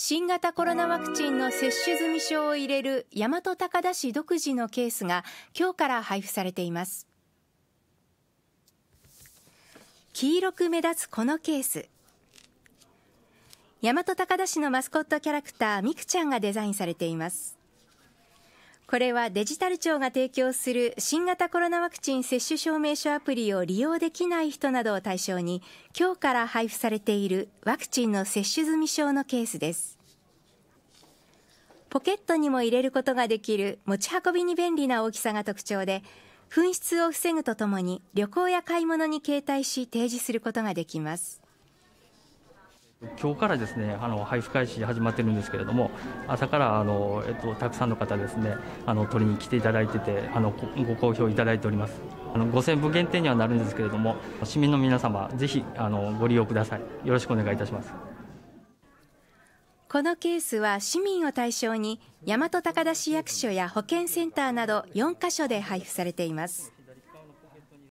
新型コロナワクチンの接種済証を入れる大和高田市独自のケースが今日から配布されています黄色く目立つこのケース大和高田市のマスコットキャラクターみくちゃんがデザインされていますこれはデジタル庁が提供する新型コロナワクチン接種証明書アプリを利用できない人などを対象に今日から配布されているワクチンの接種済証のケースですポケットにも入れることができる持ち運びに便利な大きさが特徴で紛失を防ぐとともに旅行や買い物に携帯し提示することができます今日からですねあの配布開始始まってるんですけれども朝からあの、えっと、たくさんの方ですねあの取りに来ていただいててあのご好評いただいておりますあの5000部限定にはなるんですけれども市民の皆様ぜひあのご利用くださいよろしくお願いいたしますこのケースは市民を対象に大和高田市役所や保健センターなど4カ所で配布されています